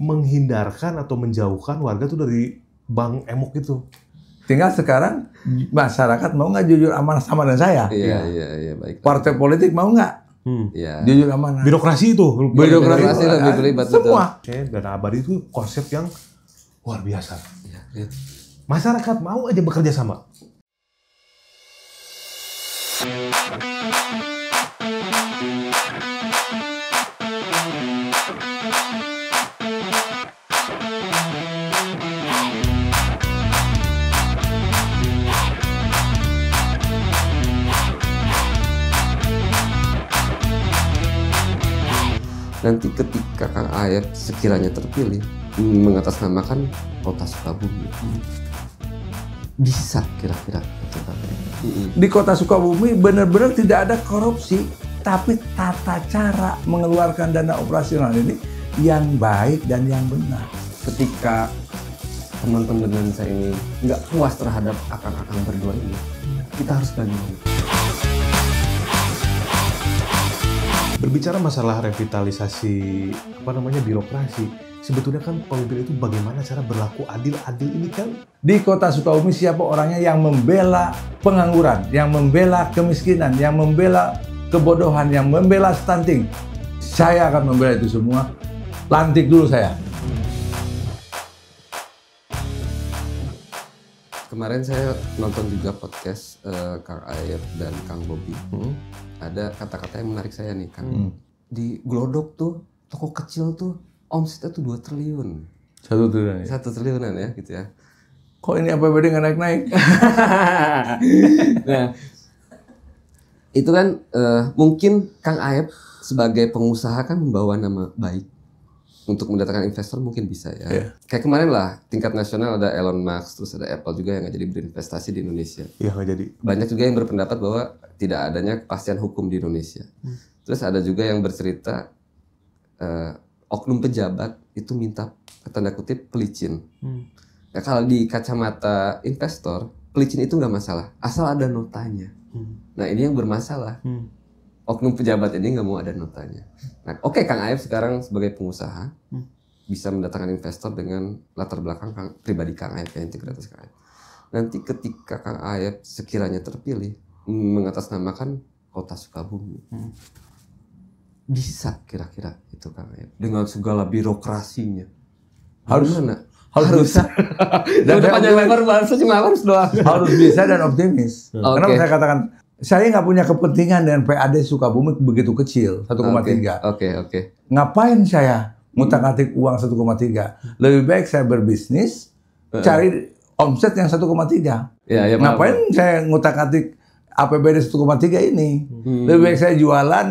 menghindarkan atau menjauhkan warga tuh dari bank emok itu. Tinggal sekarang masyarakat mau nggak jujur amanah sama dengan saya? Iya, iya, iya, iya baik. Partai politik mau nggak? Hmm. Ya. Jujur amanah. Birokrasi itu. Birokrasi, birokrasi lebih terlibat. Semua. Dan abadi itu konsep yang luar biasa. Ya, Masyarakat mau aja bekerja sama. nanti ketika Kang Ayep sekiranya terpilih mengatasnamakan kota Sukabumi bisa kira-kira di kota Sukabumi benar-benar tidak ada korupsi tapi tata cara mengeluarkan dana operasional ini yang baik dan yang benar ketika teman-teman saya ini nggak puas terhadap akang-akang berdua ini kita harus bagi Berbicara masalah revitalisasi apa namanya birokrasi, sebetulnya kan pemimpin itu bagaimana cara berlaku adil-adil ini kan? Di kota Sukabumi siapa orangnya yang membela pengangguran, yang membela kemiskinan, yang membela kebodohan, yang membela stunting? Saya akan membela itu semua. Lantik dulu saya. kemarin saya nonton juga podcast uh, Kang Air dan Kang Bobi. Hmm. Ada kata-kata yang menarik saya nih, Kang. Hmm. Di Glodok tuh toko kecil tuh omsetnya tuh 2 triliun. Satu triliun. Satu triliunan ya gitu ya. Kok ini apa beda nggak naik-naik? nah, itu kan uh, mungkin Kang Aep sebagai pengusaha kan membawa nama baik untuk mendatangkan investor mungkin bisa ya. Yeah. Kayak kemarin lah tingkat nasional ada Elon Musk terus ada Apple juga yang nggak jadi berinvestasi di Indonesia. Iya yeah, nggak jadi. Banyak juga yang berpendapat bahwa tidak adanya kepastian hukum di Indonesia. Hmm. Terus ada juga yang bercerita uh, oknum pejabat itu minta tanda kutip pelicin. Hmm. Ya kalau di kacamata investor pelicin itu nggak masalah asal ada notanya. Hmm. Nah ini yang bermasalah. Hmm oknum pejabat ini nggak mau ada notanya. Nah, oke okay, Kang Aib sekarang sebagai pengusaha hmm. bisa mendatangkan investor dengan latar belakang Kang, pribadi Kang Aib, yang integritas Kang Aib. Nanti ketika Kang Aib sekiranya terpilih mengatasnamakan kota Sukabumi. Hmm. Bisa kira-kira itu Kang Aib dengan segala birokrasinya. Harus mana? Harus. harus. dan udah panjang lebar bahasa cuma harus doang. Harus bisa dan optimis. Okay. karena saya katakan saya nggak punya kepentingan dengan PAD Sukabumi begitu kecil 1,3. Oke, okay, oke. Okay, Ngapain saya hmm. ngutak-ngatik uang 1,3? Lebih baik saya berbisnis uh cari omset yang 1,3. Ya, ya, Ngapain maaf. saya ngutak-ngatik APBD 1,3 ini? Hmm. Lebih baik saya jualan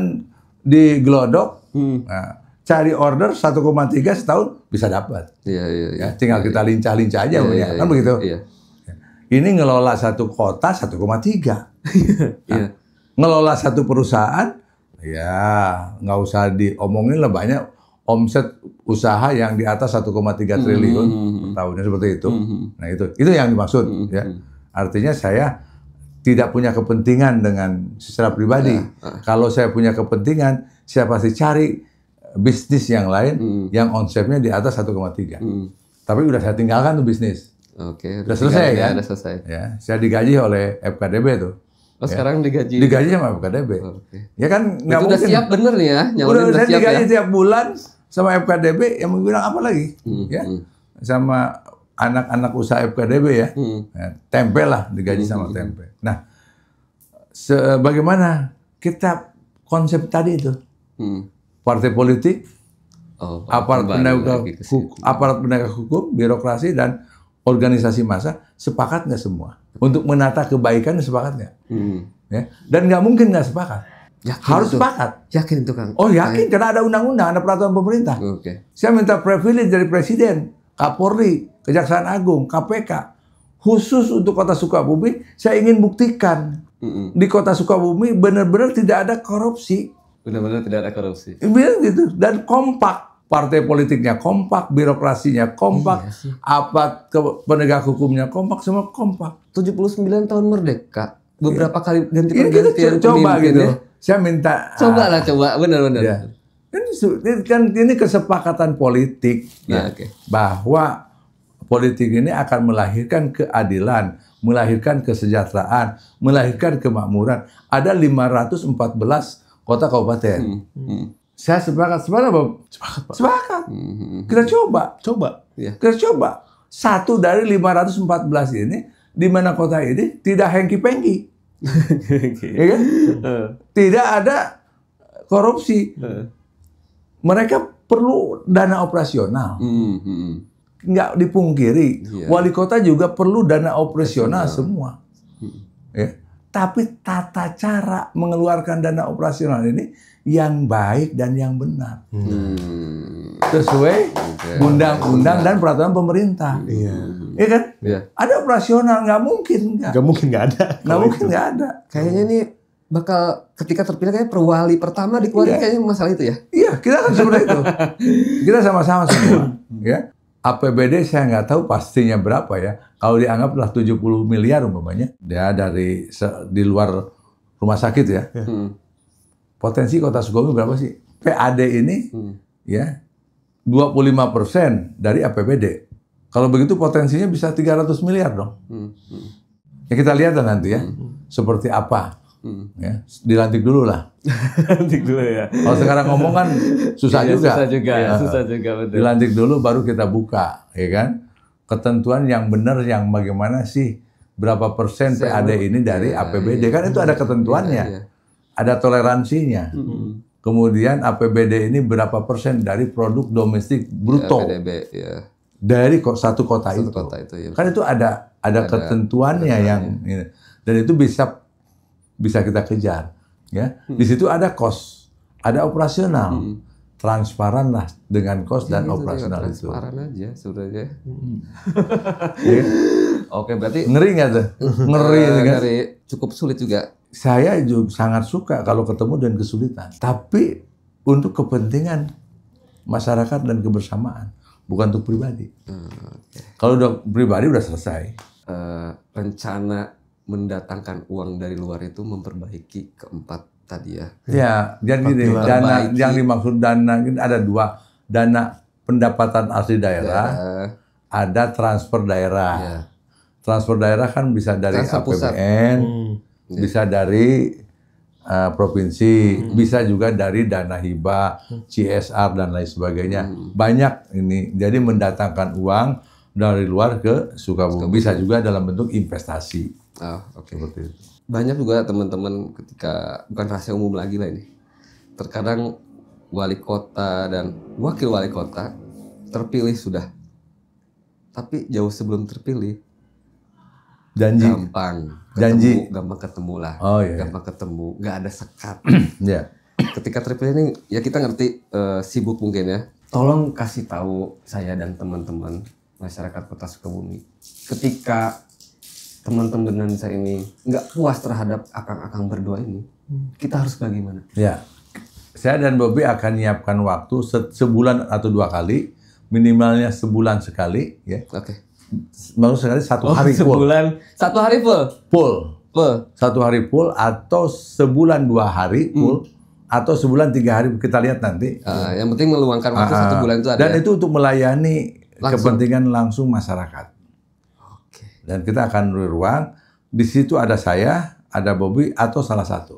di Glodok. Hmm. Nah, cari order 1,3 setahun bisa dapat. Iya, iya, iya. Ya, tinggal ya, kita lincah-lincah aja ya, ya, kan ya, begitu. Iya. Ini ngelola satu kota 1,3. nah, iya. Ngelola satu perusahaan, ya nggak usah diomongin lah banyak omset usaha yang di atas 1,3 hmm. triliun mm -hmm. per tahunnya seperti itu. Mm -hmm. Nah itu itu yang dimaksud mm -hmm. ya. Artinya saya tidak punya kepentingan dengan secara pribadi. Ya, ah. Kalau saya punya kepentingan, saya pasti cari bisnis yang lain mm. yang onsetnya di atas 1,3. Mm. Tapi udah saya tinggalkan tuh bisnis. Oke, sudah selesai ya? Sudah kan? selesai. Ya, saya digaji oleh FKDB tuh. Oh, ya. sekarang digaji. Digaji sama FKDB. Oh, okay. Ya kan nggak mungkin. Sudah siap bener nih ya, udah, udah saya siap digaji ya? tiap bulan sama FKDB yang bilang apa lagi? Hmm, ya. Hmm. Sama anak-anak usaha FKDB ya. Hmm. ya tempe lah digaji hmm. sama hmm. tempe. Nah, sebagaimana kita konsep tadi itu. Hmm. Partai politik, oh, aparat penegak hukum, aparat penegak hukum, birokrasi dan organisasi massa sepakat nggak semua untuk menata kebaikan sepakat nggak hmm. ya dan nggak mungkin nggak sepakat yakin harus itu. sepakat yakin itu kan oh yakin Kaya. karena ada undang-undang ada peraturan pemerintah okay. saya minta privilege dari presiden Kapolri Kejaksaan Agung KPK khusus untuk kota Sukabumi saya ingin buktikan mm di kota Sukabumi benar-benar tidak ada korupsi benar-benar tidak ada korupsi bilang gitu dan kompak partai politiknya kompak, birokrasinya kompak, iya apa ke penegak hukumnya kompak, semua kompak. 79 tahun merdeka, beberapa iya. kali ganti iya, ganti ya, coba gitu. Ya. Saya minta Coba lah coba, benar-benar. Ya. Ini kan ini kesepakatan politik ya, ya nah, okay. bahwa politik ini akan melahirkan keadilan, melahirkan kesejahteraan, melahirkan kemakmuran. Ada 514 kota kabupaten. Hmm. Hmm saya sepakat, sepakat Bang. Sepakat Pak. Sepakat. Mm-hmm. Kita coba. Coba. yeah. Kita coba. Satu dari 514 ini, di mana kota ini tidak hengki-pengki. ya kan? Uh. Tidak ada korupsi. Uh. Mereka perlu dana operasional. Mm-hmm. Nggak dipungkiri. Yeah. Wali kota juga perlu dana operasional yeah. semua. Mm-hmm. Ya tapi tata cara mengeluarkan dana operasional ini yang baik dan yang benar. Hmm. Sesuai undang-undang dan iya. peraturan pemerintah. Iya. Iya kan? Iya. Ada operasional, nggak mungkin nggak. Nggak mungkin nggak ada. Nggak mungkin nggak ada. Kayaknya ini bakal ketika terpilih kayak perwali pertama dikeluarkan iya. kayaknya masalah itu ya. Iya, kita kan sebenarnya itu. Kita sama-sama semua, hmm. ya. APBD saya nggak tahu pastinya berapa ya. Kalau dianggaplah 70 miliar umpamanya, ya dari di luar rumah sakit ya. ya. Hmm. Potensi kota Sukabumi berapa sih? PAD ini hmm. ya 25 persen dari APBD. Kalau begitu potensinya bisa 300 miliar dong. Hmm. hmm. Ya kita lihat nanti ya, hmm. seperti apa Hmm. Ya, dilantik dulu lah. Dilantik dulu ya. Kalau sekarang ngomong kan susah ya, juga. Susah juga, ya. susah juga betul. Dilantik dulu baru kita buka, ya kan? Ketentuan yang benar yang bagaimana sih berapa persen Saya PAD ini dari ya, APBD ya, kan itu ada iya, ketentuannya. Ya, ya. Ada toleransinya. Hmm. Kemudian APBD ini berapa persen dari produk domestik bruto? Ya, PDB, ya. Dari satu kota satu itu. Kota itu ya. Kan itu ada ada, ada ketentuannya yang ya. dan itu bisa bisa kita kejar. Ya, hmm. di situ ada kos, ada operasional. Hmm. Transparan lah dengan kos iya, dan itu operasional itu. Transparan aja sebenarnya. Hmm. yeah. Oke, berarti ngeri nggak tuh? Ngeri, uh, ngeri. Cukup sulit juga. Saya juga sangat suka kalau ketemu dan kesulitan. Tapi untuk kepentingan masyarakat dan kebersamaan, bukan untuk pribadi. Hmm, Kalau udah pribadi udah selesai. Uh, rencana mendatangkan uang dari luar itu memperbaiki keempat tadi ya. Ya, jadi gini, dana yang dimaksud dana ini ada dua, dana pendapatan asli daerah, daerah. ada transfer daerah. Ya. Transfer daerah kan bisa dari transfer APBN, hmm. Ya. bisa dari uh, provinsi, hmm. bisa juga dari dana hibah, hmm. CSR dan lain sebagainya. Hmm. Banyak ini. Jadi mendatangkan uang dari luar ke Sukabumi. Bisa juga dalam bentuk investasi. Oh, oke. Okay. Seperti itu. Banyak juga teman-teman ketika bukan rahasia umum lagi lah ini. Terkadang wali kota dan wakil wali kota terpilih sudah. Tapi jauh sebelum terpilih janji gampang ketemu, janji gampang ketemu lah oh, iya. iya. gampang ketemu nggak ada sekat ya yeah. ketika terpilih ini ya kita ngerti uh, sibuk mungkin ya tolong kasih tahu saya dan teman-teman masyarakat kota Sukabumi ketika teman-teman saya ini nggak puas terhadap akang-akang berdua ini, hmm. kita harus bagaimana? Ya, saya dan Bobby akan menyiapkan waktu se sebulan atau dua kali, minimalnya sebulan sekali, ya. Oke. Okay. Baru sekali satu oh, hari sebulan, full. Satu hari full. Full. Full. Satu hari full atau sebulan dua hari hmm. full. Hmm atau sebulan tiga hari kita lihat nanti. Uh, yang penting meluangkan waktu uh, satu bulan itu ada. Dan ya? itu untuk melayani langsung. kepentingan langsung masyarakat. Dan kita akan beri ruang. Di situ ada saya, ada Bobby atau salah satu.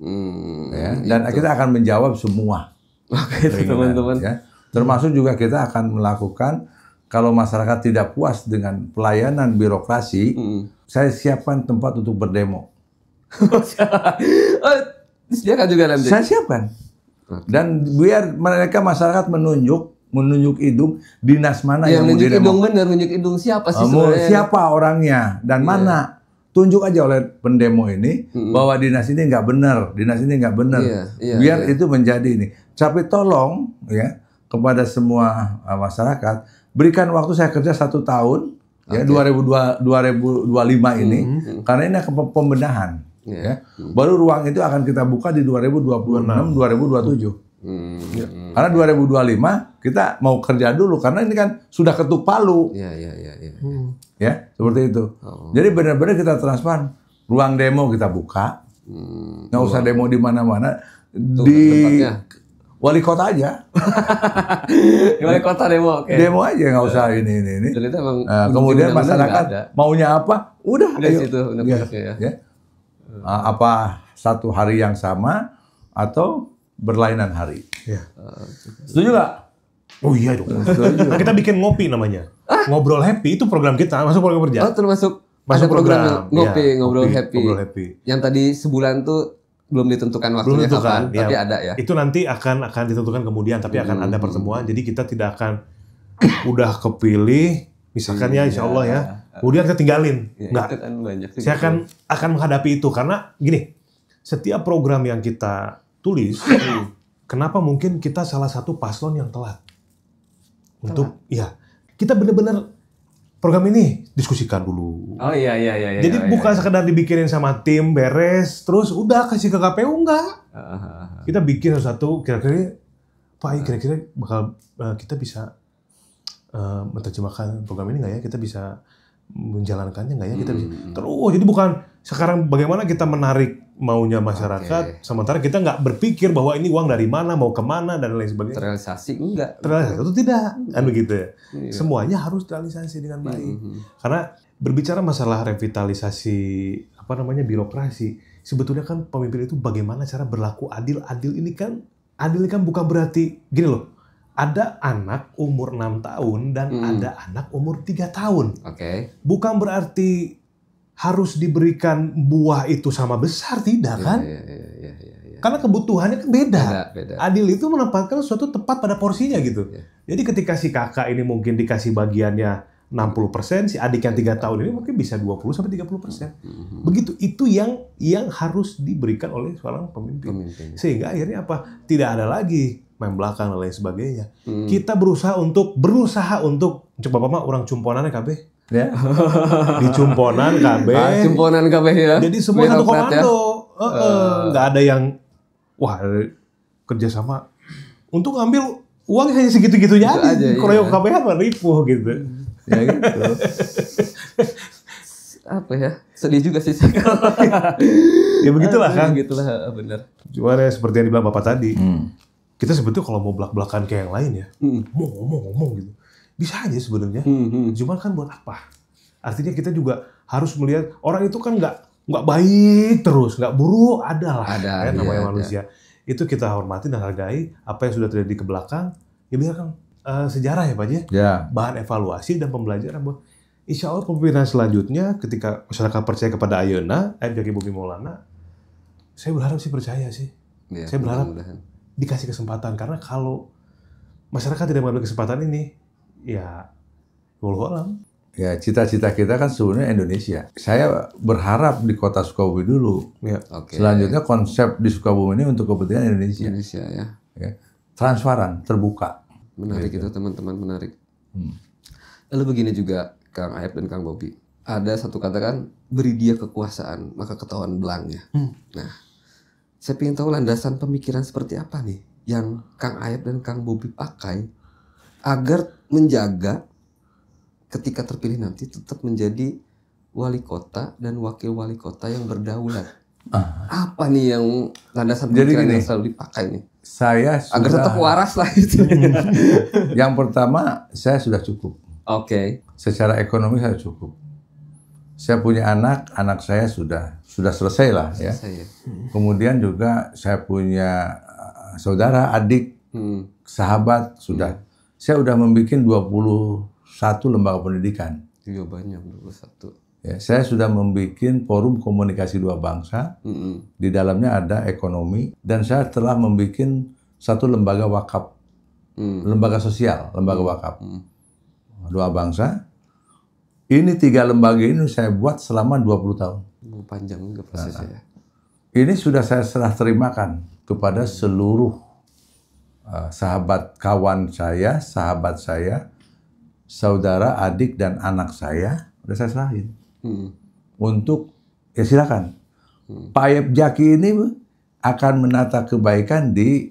Hmm, ya. Gitu. Dan itu. kita akan menjawab semua. Oke, okay, teman-teman. Ya. Termasuk juga kita akan melakukan kalau masyarakat tidak puas dengan pelayanan birokrasi, hmm. saya siapkan tempat untuk berdemo. oh, juga nanti. Saya siapkan. Dan biar mereka masyarakat menunjuk menunjuk hidung dinas mana ya, yang menunjuk hidung benar menunjuk hidung siapa sih sebenarnya? siapa orangnya dan yeah. mana tunjuk aja oleh pendemo ini mm-hmm. bahwa dinas ini nggak benar dinas ini nggak benar yeah, yeah, biar yeah. itu menjadi ini tapi tolong ya kepada semua uh, masyarakat berikan waktu saya kerja satu tahun okay. ya 2002, 2025 ini mm-hmm. karena ini akan pembenahan yeah. ya baru ruang itu akan kita buka di 2026 mm-hmm. 2027 Hmm. Ya. Karena 2025 kita mau kerja dulu karena ini kan sudah ketuk palu. Ya, ya, ya, ya. ya. Hmm. ya seperti itu. Oh. Jadi benar-benar kita transparan. Ruang demo kita buka. Hmm. Nggak usah demo di mana-mana. Di wali kota aja. wali kota demo. Okay. Demo aja nggak usah ini ini ini. emang nah, kemudian masyarakat maunya apa? Udah. Udah ayo. situ. Udah ya. ya. ya. Ah, apa satu hari yang sama atau berlainan hari. Ya. Setuju nggak? Oh iya dong. Nah, kita bikin ngopi namanya. Ah? Ngobrol happy itu program kita, masuk program kerja. Oh termasuk masuk program, program ngopi, ya, ngobrol ngopi, happy. Ngobrol happy. Yang tadi sebulan tuh belum ditentukan waktunya belum ditentukan, kapan, ya. tapi ada ya. Itu nanti akan akan ditentukan kemudian, tapi akan hmm. ada pertemuan. Jadi kita tidak akan udah kepilih, misalkan ya, iya, Insya Allah ya. Iya. Kemudian kita tinggalin, ya, nggak. Kan banyak, saya akan akan menghadapi itu karena gini, setiap program yang kita tulis, hmm. kenapa mungkin kita salah satu paslon yang telat untuk ya kita benar-benar program ini diskusikan dulu. Oh iya iya iya. iya Jadi iya, bukan iya. sekedar dibikinin sama tim beres, terus udah kasih ke KPU enggak? Uh, uh, uh. Kita bikin satu kira-kira Pak, kira-kira bakal uh, kita bisa uh, menerjemahkan program ini enggak ya? Kita bisa menjalankannya nggak ya kita bisa hmm, hmm. terus jadi bukan sekarang bagaimana kita menarik maunya masyarakat okay. sementara kita nggak berpikir bahwa ini uang dari mana mau kemana dan lain sebagainya terrealisasi enggak terrealisasi itu tidak kan iya. begitu ya iya. semuanya harus terrealisasi dengan baik hmm, hmm karena berbicara masalah revitalisasi apa namanya birokrasi sebetulnya kan pemimpin itu bagaimana cara berlaku adil adil ini kan adil ini kan bukan berarti gini loh ada anak umur 6 tahun dan hmm. ada anak umur 3 tahun. Oke. Okay. Bukan berarti harus diberikan buah itu sama besar tidak iya, kan? Iya, iya, iya, iya, iya, Karena kebutuhannya kan beda. beda, beda. Adil itu menempatkan suatu tepat pada porsinya gitu. Ya. Jadi ketika si kakak ini mungkin dikasih bagiannya 60%, si adik yang 3 tahun ini mungkin bisa 20 sampai 30%. persen. Mm-hmm. Begitu itu yang yang harus diberikan oleh seorang pemimpin. pemimpin. Sehingga akhirnya apa? Tidak ada lagi main belakang dan lain sebagainya. Hmm. Kita berusaha untuk berusaha untuk coba bapak, orang cumponan kabeh. Ya. ya. Di cumponan KB. Ah, cumponan KB ya. Jadi semua Biar satu komando. Ya? Uh, uh. Nggak ada yang wah kerjasama untuk ngambil uang hanya segitu gitu aja. Kalau iya. kabeh kan ripuh gitu. Ya gitu. apa ya sedih juga sih ya begitulah kan begitulah benar cuma ya, seperti yang dibilang bapak tadi hmm kita sebetulnya kalau mau belak-belakan kayak yang lain ya, mm. mau ngomong-ngomong gitu, bisa aja sebenarnya. Mm, hmm. Cuman kan buat apa? Artinya kita juga harus melihat orang itu kan nggak nggak baik terus, nggak buruk ada lah, ada, kan, ya, namanya ada. Iya, iya. Itu kita hormati dan hargai apa yang sudah terjadi ke belakang. Ya biarkan uh, sejarah ya Pak ya, yeah. bahan evaluasi dan pembelajaran buat Insya Allah pemimpinan selanjutnya ketika masyarakat percaya kepada Ayona, Ayam eh, Jaki Bumi Maulana, saya berharap sih percaya sih. Ya, saya berharap mudah dikasih kesempatan karena kalau masyarakat tidak mengambil kesempatan ini ya walau alam Ya, cita-cita kita kan sebenarnya Indonesia. Saya berharap di kota Sukabumi dulu. Ya. Okay. Selanjutnya konsep di Sukabumi ini untuk kepentingan Indonesia. Indonesia ya. ya. Transparan, terbuka. Menarik gitu. itu teman-teman, menarik. Hmm. Lalu begini juga Kang Ayep dan Kang Bobi. Ada satu kata kan, beri dia kekuasaan, maka ketahuan belangnya. Hmm. Nah, saya ingin tahu landasan pemikiran seperti apa nih yang Kang Ayat dan Kang Bobi pakai agar menjaga ketika terpilih nanti tetap menjadi wali kota dan wakil wali kota yang berdaulat. Ah. Apa nih yang landasan Jadi pemikiran gini, yang selalu dipakai nih? Saya sudah, agar tetap waras lah itu. yang pertama, saya sudah cukup. Oke. Okay. Secara ekonomi saya cukup saya punya anak, anak saya sudah sudah selesai lah ya. ya. Hmm. Kemudian juga saya punya eh, saudara, adik, hmm. sahabat sudah. Hmm. Saya sudah membuat 21 lembaga pendidikan. Iya banyak 21. Ya, saya sudah membuat forum komunikasi dua bangsa. Hmm. Di dalamnya ada ekonomi dan saya telah membuat satu lembaga wakaf. Hmm. Lembaga sosial, lembaga wakaf. Hmm. Dua bangsa ini tiga lembaga ini saya buat selama 20 tahun. Panjang juga nah, prosesnya. Nah, ya. ini sudah saya serah terimakan kepada hmm. seluruh uh, sahabat kawan saya, sahabat saya, saudara, adik dan anak saya. Sudah saya serahin. Hmm. Untuk ya silakan. Hmm. Ayep Jaki ini akan menata kebaikan di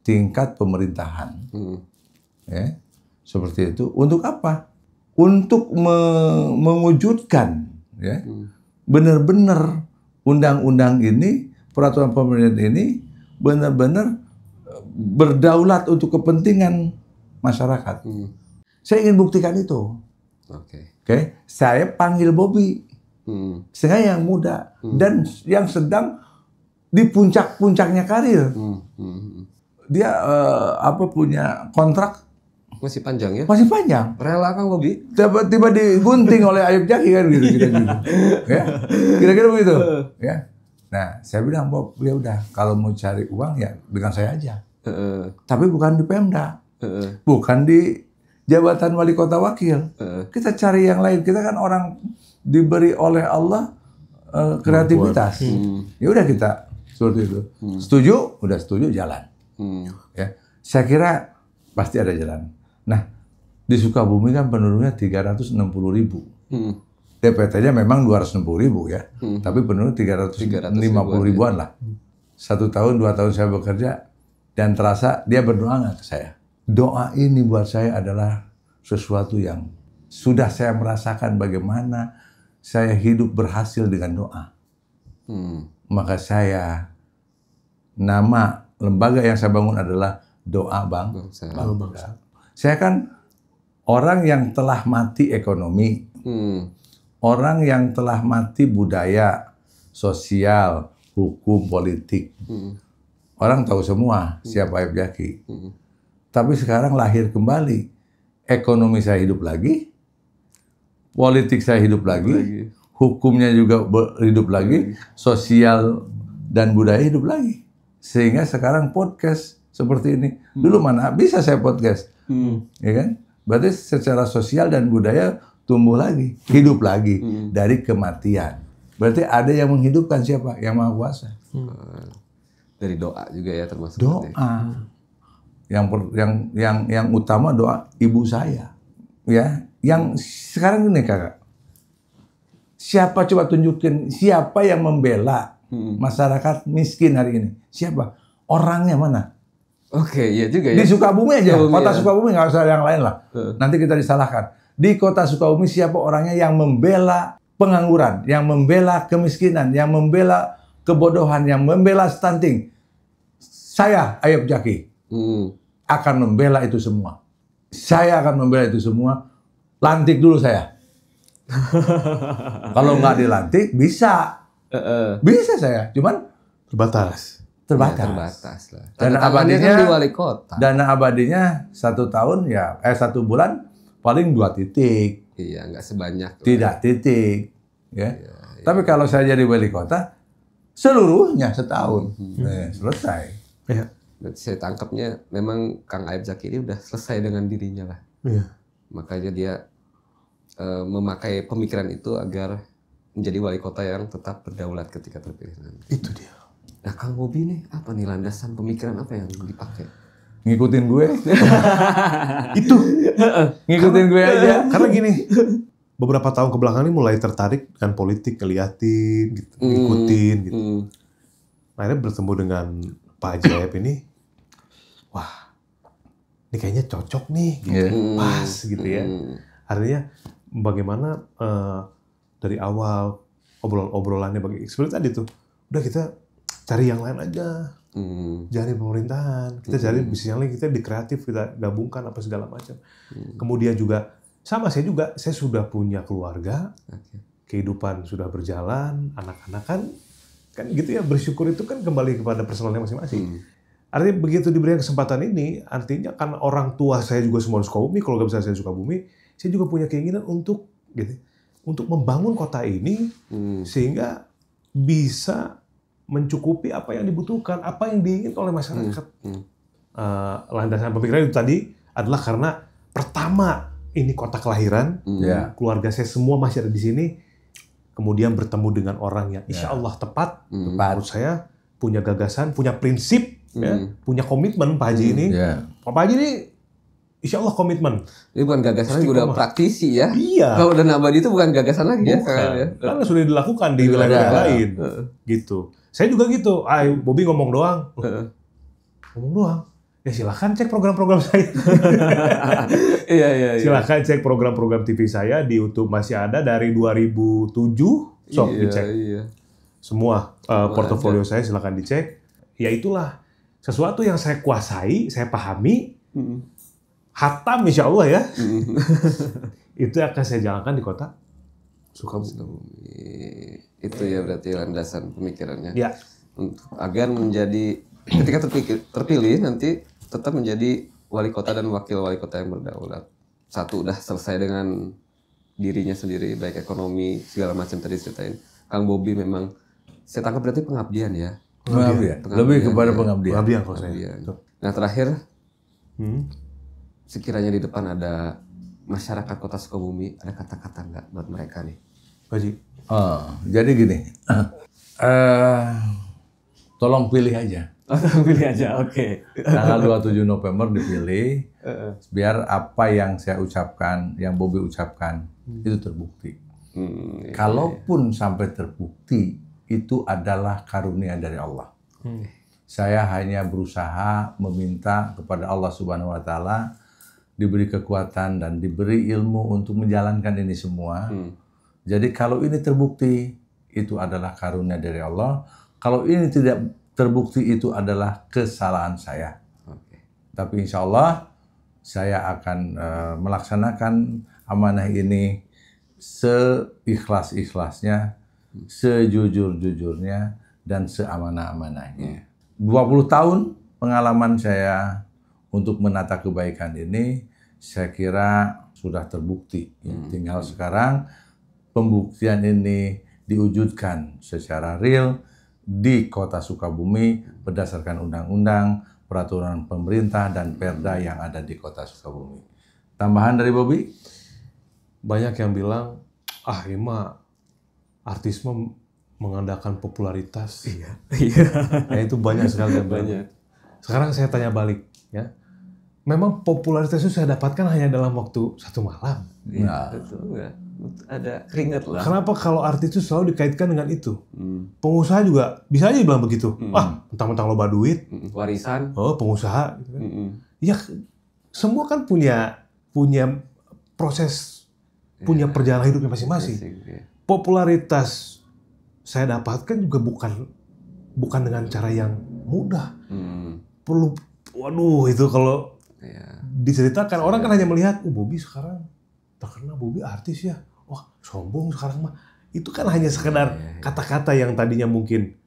tingkat pemerintahan. Hmm. Ya, seperti itu. Untuk apa? untuk me mewujudkan ya benar-benar undang-undang ini peraturan pemerintah ini benar-benar eh, berdaulat untuk kepentingan masyarakat. Hmm. Saya ingin buktikan itu. Oke. Okay. Okay? Saya panggil Bobby. Hmm. Saya yang muda hmm. dan yang sedang di puncak-puncaknya karir. Hmm. Hmm. hmm. Dia uh, apa punya kontrak masih panjang ya? Masih panjang. Rela Kang Bobi? Tiba-tiba digunting oleh Ayub Jaki kan gitu kira-kira gitu. gitu. Ya. Kira-kira begitu. Ya. Nah, saya bilang Bob, ya udah kalau mau cari uang ya dengan saya aja. Uh, Tapi bukan di Pemda. Uh, bukan di jabatan wali kota wakil. Uh, kita cari yang lain. Kita kan orang diberi oleh Allah uh, kreativitas. Hmm. Ya udah kita seperti itu. Hmm. Setuju? Udah setuju jalan. Hmm. Ya. Saya kira pasti ada jalan. Nah, di Sukabumi kan penduduknya 360 ribu. Hmm. DPT-nya memang 260 ribu ya, hmm. tapi penduduk 350 ribuan, ribuan ya. lah. Satu tahun, dua tahun saya bekerja, dan terasa dia berdoa nggak ke saya. Doa ini buat saya adalah sesuatu yang sudah saya merasakan bagaimana saya hidup berhasil dengan doa. Hmm. Maka saya, nama lembaga yang saya bangun adalah Doa Bang Bangsa. Bangsa. bangsa. Saya kan orang yang telah mati ekonomi, hmm. orang yang telah mati budaya, sosial, hukum, politik. Hmm. Orang tahu semua hmm. siapa Ayub Jaki. Hmm. Tapi sekarang lahir kembali. Ekonomi saya hidup lagi, politik saya hidup lagi, lagi. hukumnya juga hidup lagi, sosial dan budaya hidup lagi. Sehingga sekarang podcast seperti ini. Hmm. Dulu mana bisa saya podcast? Hmm. Ya kan? Berarti secara sosial dan budaya tumbuh lagi, hidup lagi hmm. hmm. dari kematian. Berarti ada yang menghidupkan siapa? Yang Maha Kuasa. Hmm. Dari doa juga ya termasuk. Doa. Yang per, yang yang yang utama doa ibu saya. Ya, yang sekarang ini Kakak. Siapa coba tunjukin siapa yang membela hmm. masyarakat miskin hari ini? Siapa? Orangnya mana? Oke, okay, iya juga ya. Di Sukabumi aja, Sukabumi, kota ya. Sukabumi nggak usah yang lain lah. Uh. Nanti kita disalahkan. Di kota Sukabumi siapa orangnya yang membela pengangguran, yang membela kemiskinan, yang membela kebodohan, yang membela stunting. Saya, Ayub Jaki, hmm. akan membela itu semua. Saya akan membela itu semua. Lantik dulu saya. Kalau nggak dilantik, bisa. Uh Bisa saya, cuman terbatas terbatas. Ya, terbatas lah. Dan abadinya kan di wali kota. Dana abadinya satu tahun ya eh satu bulan paling dua titik. Iya, nggak sebanyak. Tidak titik, ya. Iya, iya. Tapi kalau saya jadi wali kota seluruhnya setahun hmm. eh, selesai. Iya. Berarti saya tangkapnya memang Kang Aib Zaki ini udah selesai dengan dirinya lah. Iya. Makanya dia e, memakai pemikiran itu agar menjadi wali kota yang tetap berdaulat ketika terpilih nanti. Itu dia. Nah Kang Bobi nih apa nih landasan pemikiran apa yang dipakai? Ngikutin gue. itu. Ngikutin gue aja. Karena gini, beberapa tahun kebelakang ini mulai tertarik dengan politik, ngeliatin, gitu, mm, ngikutin gitu. Mm. akhirnya bertemu dengan Pak Ajaib ini, wah, ini kayaknya cocok nih, gitu, yeah. pas gitu ya. Hmm, hmm. Artinya bagaimana uh, dari awal obrol-obrolannya bagi expert tadi tuh, udah kita cari yang lain aja Hmm. pemerintahan, kita hmm. cari bisnis yang lain, kita di kreatif, kita gabungkan apa segala macam. Hmm. Kemudian juga sama saya juga, saya sudah punya keluarga, okay. kehidupan sudah berjalan, anak-anak kan kan gitu ya bersyukur itu kan kembali kepada personalnya masing-masing. Hmm. Artinya begitu diberi kesempatan ini, artinya kan orang tua saya juga semua suka bumi, kalau nggak bisa saya suka bumi, saya juga punya keinginan untuk gitu, ya, untuk membangun kota ini hmm. sehingga bisa mencukupi apa yang dibutuhkan, apa yang diinginkan oleh masyarakat. Hmm. Hmm. Uh, landasan pemikiran itu tadi adalah karena pertama ini kota kelahiran, hmm. yeah. keluarga saya semua masih ada di sini, kemudian bertemu dengan orang yang ya. insya Allah tepat, hmm. menurut saya punya gagasan, punya prinsip, hmm. ya, punya komitmen Pak Haji hmm. ini. Yeah. Pak Haji ini Insya Allah komitmen. Ini bukan gagasan, lagi, udah praktisi ya. Iya. Kalau udah nambah itu bukan gagasan lagi ya, bukan. ya. Karena, sudah dilakukan di wilayah-wilayah lain. Gitu. Saya juga gitu. Ah, Bobby ngomong doang. ngomong doang. Ya silahkan cek program-program saya. iya, iya, iya. Silahkan cek program-program TV saya di YouTube masih ada dari 2007. Sok iya, dicek. Iya. Semua uh, portofolio saya silahkan dicek. Ya itulah sesuatu yang saya kuasai, saya pahami. Mm -mm. Hatam insya Allah ya. Mm -mm. Itu akan saya jalankan di kota Sukabumi. Itu ya berarti landasan pemikirannya. Ya. Untuk, agar menjadi ketika terpilih, terpilih nanti tetap menjadi wali kota dan wakil wali kota yang berdaulat. Satu udah selesai dengan dirinya sendiri baik ekonomi segala macam tadi ceritain. Kang Bobi memang saya tangkap berarti pengabdian ya. Pengabdian. Lebih kepada pengabdian. Pengabdian kalau saya. Nah, terakhir hmm? sekiranya di depan ada masyarakat Kota Sukabumi, ada kata-kata nggak buat mereka nih? Haji. Uh, jadi gini, uh, tolong pilih aja. tolong pilih aja, oke. Okay. Tanggal 27 November dipilih, biar apa yang saya ucapkan, yang Bobi ucapkan, hmm. itu terbukti. Hmm, iya, iya, Kalaupun sampai terbukti, itu adalah karunia dari Allah. Hmm. Saya hanya berusaha meminta kepada Allah Subhanahu wa taala diberi kekuatan dan diberi ilmu untuk menjalankan ini semua. Hmm jadi kalau ini terbukti itu adalah karunia dari Allah. Kalau ini tidak terbukti itu adalah kesalahan saya. Okay. Tapi insya Allah saya akan uh, melaksanakan amanah ini seikhlas-ikhlasnya, hmm. sejujur-jujurnya, dan seamanah-amanahnya. 20 hmm. tahun pengalaman saya untuk menata kebaikan ini, saya kira sudah terbukti. Hmm. Tinggal sekarang pembuktian ini diwujudkan secara real di Kota Sukabumi berdasarkan undang-undang, peraturan pemerintah dan perda yang ada di Kota Sukabumi. Tambahan dari Bobi? Banyak yang bilang, ah ini mah artis mengandalkan popularitas. Iya. Iya. Nah, itu banyak sekali yang banyak. Sekarang saya tanya balik, ya memang popularitas itu saya dapatkan hanya dalam waktu satu malam. Iya. Nah. ya ada keringet lah. Kenapa kalau artis itu selalu dikaitkan dengan itu? Hmm. Pengusaha juga bisa aja bilang begitu. Hmm. Ah, mentang-mentang loba duit, hmm. warisan. Oh, pengusaha. hmm. Ya, semua kan punya punya proses, ya. punya iya. perjalanan hidupnya masing-masing. Ya. Popularitas saya dapatkan juga bukan bukan dengan cara yang mudah. Hmm. Perlu, waduh itu kalau ya. diceritakan orang kan iya. hanya melihat, oh Bobby sekarang terkenal Bobi artis ya wah sombong sekarang mah itu kan hanya iya, sekedar iya, iya. kata-kata yang tadinya mungkin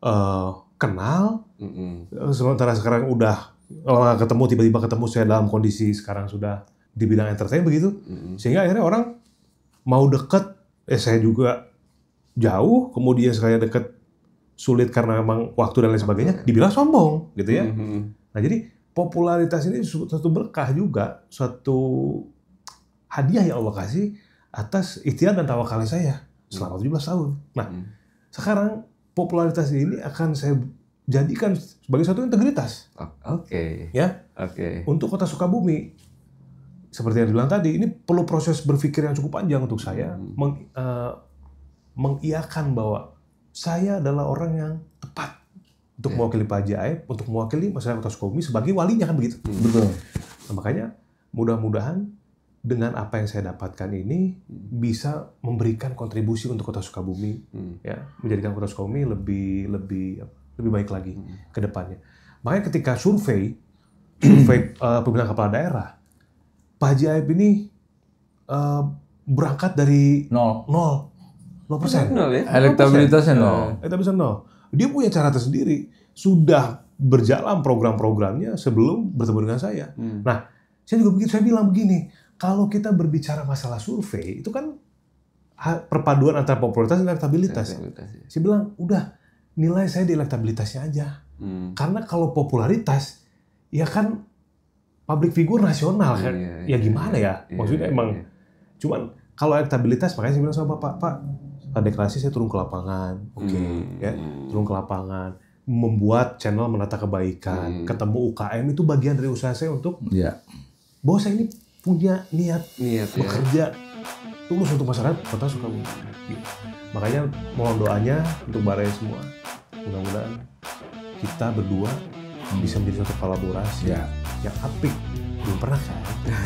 uh, kenal mm -mm. sementara sekarang udah orang eh, ketemu tiba-tiba ketemu saya dalam kondisi sekarang sudah di bidang entertain begitu mm -mm. sehingga akhirnya orang mau deket eh saya juga jauh kemudian saya deket sulit karena memang waktu dan lain sebagainya dibilang sombong gitu ya mm -hmm. nah jadi popularitas ini suatu berkah juga suatu hadiah yang Allah kasih atas ikhtiar dan tawakal saya selama 17 tahun. Nah, hmm. sekarang popularitas ini akan saya jadikan sebagai suatu integritas. Oh, oke. Okay. Ya. Oke. Okay. Untuk kota Sukabumi, seperti yang dibilang tadi, ini perlu proses berpikir yang cukup panjang untuk saya hmm. meng, uh, mengiakan bahwa saya adalah orang yang tepat untuk yeah. mewakili Pak Ajaib, untuk mewakili masyarakat kota Sukabumi sebagai walinya kan begitu. Hmm. Betul. Nah, makanya mudah-mudahan dengan apa yang saya dapatkan ini bisa memberikan kontribusi untuk Kota Sukabumi hmm. ya menjadikan Kota Sukabumi lebih lebih lebih baik lagi hmm. ke depannya. Makanya ketika survei survei uh, eh, pemilihan kepala daerah Pak Haji Aib ini uh, berangkat dari nol nol nol persen ya? elektabilitasnya nol eh, elektabilitasnya nol dia punya cara tersendiri sudah berjalan program-programnya sebelum bertemu dengan saya. Hmm. Nah saya juga begitu saya bilang begini kalau kita berbicara masalah survei, itu kan perpaduan antara popularitas dan elektabilitas. elektabilitas Saya bilang, udah nilai saya di elektabilitasnya aja. Hmm. Karena kalau popularitas, ya kan public figure nasional kan. Ya, ya, ya gimana iya, ya? ya? Maksudnya ya, emang, ya. cuman kalau elektabilitas, makanya saya bilang sama Bapak, Pak, Pak deklarasi saya turun ke lapangan. Oke, okay, hmm. ya turun ke lapangan membuat channel menata kebaikan, hmm. ketemu UKM itu bagian dari usaha saya untuk ya. bahwa saya ini punya niat, niat ya. bekerja ya. tulus untuk masyarakat kota Sukabumi. Makanya mohon doanya untuk baraya semua. Mudah-mudahan kita berdua bisa menjadi satu kolaborasi ya. yang apik belum pernah kan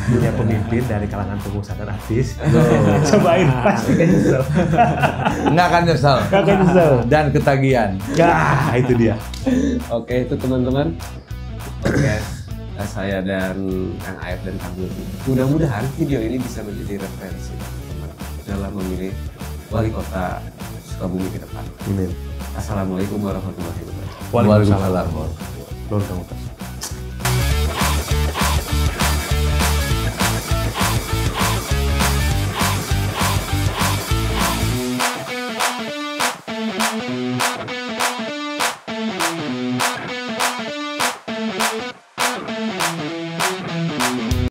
punya pemimpin dari kalangan pengusaha dan artis cobain pasti kan nyesel nggak akan nyesel nggak akan nyesel dan ketagihan ya itu dia oke itu teman-teman oke okay saya dan Kang Aif dan Kang Budi. Mudah-mudahan video ini bisa menjadi referensi dalam memilih wali kota Sukabumi ke depan. Amin. Assalamualaikum warahmatullahi wabarakatuh. Waalaikumsalam. warahmatullahi wabarakatuh.